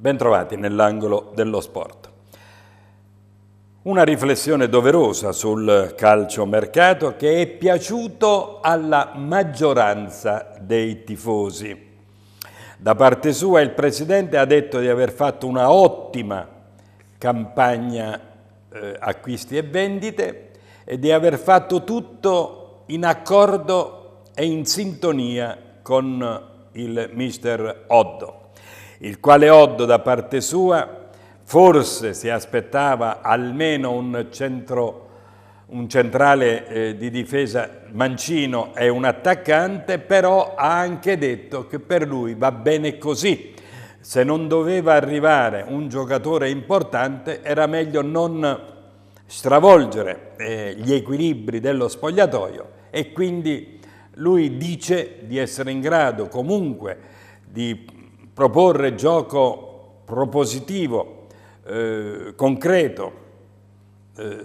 Bentrovati nell'angolo dello sport. Una riflessione doverosa sul calciomercato che è piaciuto alla maggioranza dei tifosi. Da parte sua il Presidente ha detto di aver fatto una ottima campagna eh, acquisti e vendite e di aver fatto tutto in accordo e in sintonia con il mister Oddo il quale Oddo da parte sua forse si aspettava almeno un, centro, un centrale eh, di difesa mancino e un attaccante, però ha anche detto che per lui va bene così. Se non doveva arrivare un giocatore importante era meglio non stravolgere eh, gli equilibri dello spogliatoio e quindi lui dice di essere in grado comunque di proporre gioco propositivo, eh, concreto, eh,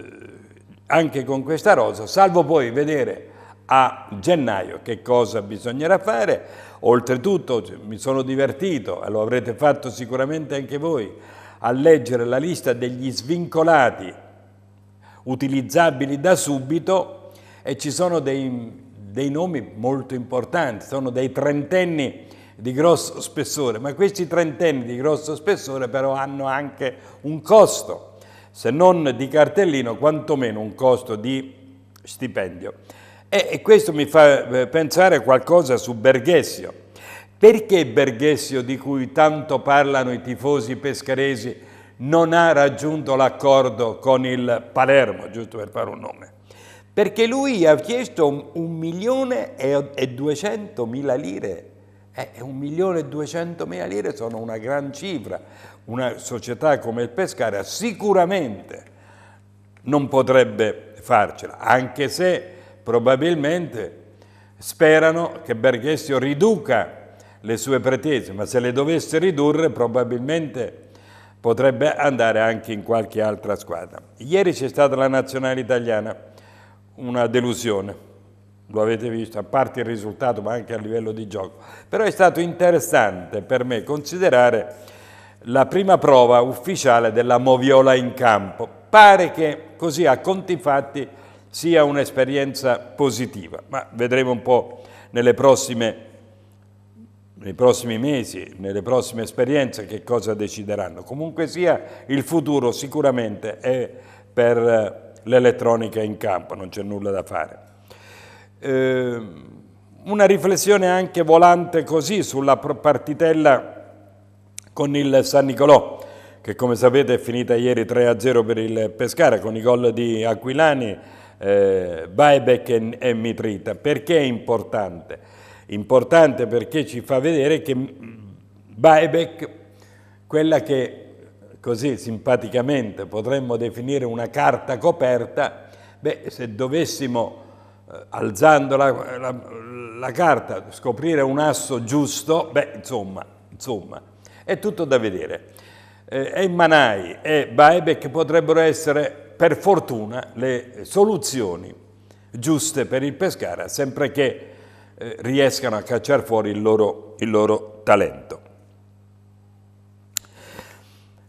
anche con questa rosa, salvo poi vedere a gennaio che cosa bisognerà fare. Oltretutto mi sono divertito, e lo avrete fatto sicuramente anche voi, a leggere la lista degli svincolati utilizzabili da subito e ci sono dei, dei nomi molto importanti, sono dei trentenni di grosso spessore, ma questi trentenni di grosso spessore però hanno anche un costo, se non di cartellino, quantomeno un costo di stipendio. E, e questo mi fa eh, pensare a qualcosa su Berghessio. Perché Berghessio, di cui tanto parlano i tifosi pescaresi, non ha raggiunto l'accordo con il Palermo, giusto per fare un nome? perché lui ha chiesto un milione e duecento mila lire eh, eh, un milione e duecentomila lire sono una gran cifra. Una società come il Pescara sicuramente non potrebbe farcela, anche se probabilmente sperano che Berghessio riduca le sue pretese, ma se le dovesse ridurre probabilmente potrebbe andare anche in qualche altra squadra. Ieri c'è stata la nazionale italiana, una delusione lo avete visto, a parte il risultato ma anche a livello di gioco. Però è stato interessante per me considerare la prima prova ufficiale della Moviola in campo. Pare che così a conti fatti sia un'esperienza positiva, ma vedremo un po' nelle prossime, nei prossimi mesi, nelle prossime esperienze che cosa decideranno. Comunque sia il futuro sicuramente è per eh, l'elettronica in campo, non c'è nulla da fare eh, una riflessione anche volante così sulla partitella con il San Nicolò, che come sapete è finita ieri 3-0 per il Pescara con i gol di Aquilani, eh, Baebek e, e Mitrita. Perché è importante? Importante perché ci fa vedere che mm, Baebek, quella che così simpaticamente potremmo definire una carta coperta, beh, se dovessimo eh, alzando la, la, la, carta, scoprire un asso giusto, beh, insomma, insomma, è tutto da vedere. Eh, e Manai e Baebek potrebbero essere, per fortuna, le soluzioni giuste per il Pescara, sempre che eh, riescano a cacciare fuori il loro, il loro talento.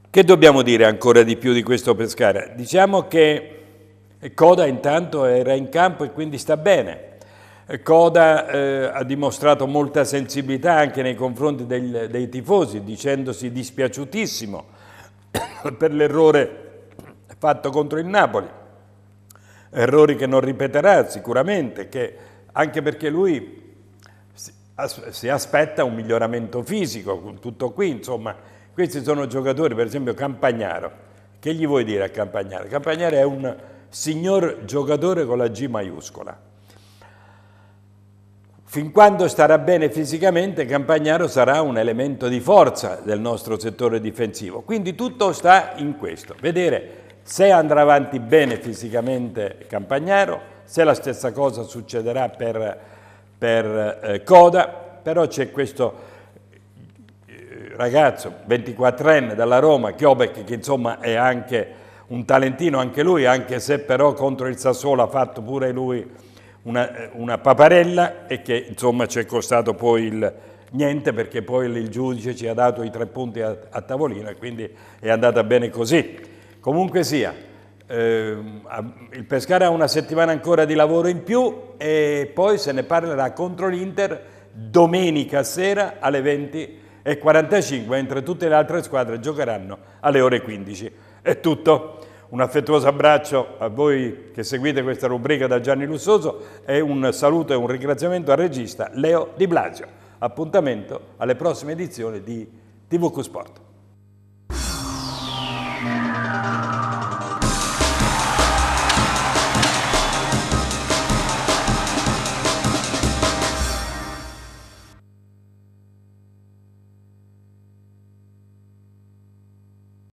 Che dobbiamo dire ancora di più di questo Pescara? Diciamo che Coda intanto era in campo e quindi sta bene. Coda eh, ha dimostrato molta sensibilità anche nei confronti del, dei tifosi, dicendosi dispiaciutissimo per l'errore fatto contro il Napoli. Errori che non ripeterà sicuramente, che, anche perché lui si aspetta un miglioramento fisico, con tutto qui, insomma, questi sono giocatori, per esempio Campagnaro. Che gli vuoi dire a Campagnaro? Campagnaro è un signor giocatore con la G maiuscola. Fin quando starà bene fisicamente, Campagnaro sarà un elemento di forza del nostro settore difensivo. Quindi tutto sta in questo, vedere se andrà avanti bene fisicamente Campagnaro, se la stessa cosa succederà per, per eh, Coda, però c'è questo eh, ragazzo 24enne dalla Roma, Chiobek, che insomma è anche un talentino anche lui, anche se però contro il Sassuolo ha fatto pure lui una, eh, una paparella e che insomma ci è costato poi il niente perché poi il giudice ci ha dato i tre punti a, a tavolino e quindi è andata bene così. Comunque sia, eh, il Pescara ha una settimana ancora di lavoro in più e poi se ne parlerà contro l'Inter domenica sera alle 20.45, mentre tutte le altre squadre giocheranno alle ore 15. È tutto. Un affettuoso abbraccio a voi che seguite questa rubrica da Gianni Lussoso e un saluto e un ringraziamento al regista Leo Di Blasio. Appuntamento alle prossime edizioni di TVQ Sport.